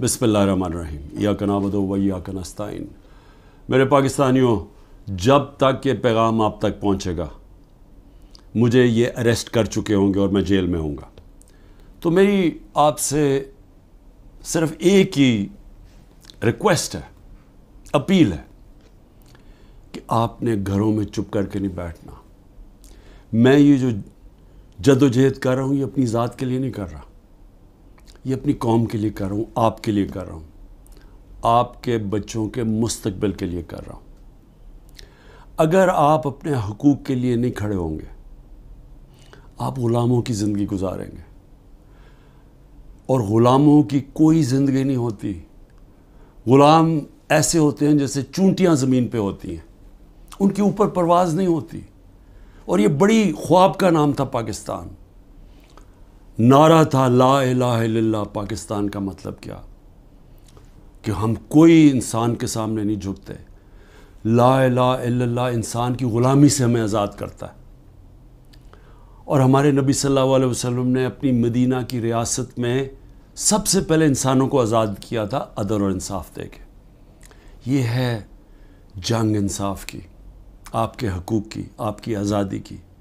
बिसमीम या कना बदो व या कनास्तान मेरे पाकिस्तानियों जब तक ये पैगाम आप तक पहुंचेगा मुझे ये अरेस्ट कर चुके होंगे और मैं जेल में होऊंगा तो मेरी आपसे सिर्फ एक ही रिक्वेस्ट है अपील है कि आपने घरों में चुप करके नहीं बैठना मैं ये जो जदोजहद कर रहा हूँ ये अपनी ज़ात के लिए नहीं कर रहा ये अपनी कौम के लिए कर रहा हूँ आपके लिए कर रहा हूँ आपके बच्चों के मुस्तबिल के लिए कर रहा हूँ अगर आप अपने हकूक़ के लिए नहीं खड़े होंगे आप ग़ुलामों की ज़िंदगी गुजारेंगे और ग़ुलामों की कोई ज़िंदगी नहीं होती ग़ुलाम ऐसे होते हैं जैसे चूंटियाँ ज़मीन पर होती हैं उनके ऊपर परवाज़ नहीं होती और ये बड़ी ख्वाब का नाम था पाकिस्तान नारा था ला इला पाकिस्तान का मतलब क्या कि हम कोई इंसान के सामने नहीं झुकते ला ला इंसान की ग़ुलामी से हमें आज़ाद करता है और हमारे नबी सल्लल्लाहु अलैहि वसल्लम ने अपनी मदीना की रियासत में सबसे पहले इंसानों को आज़ाद किया था अदर और इंसाफ दे के ये है जंग इंसाफ की आपके हकूक़ की आपकी आज़ादी की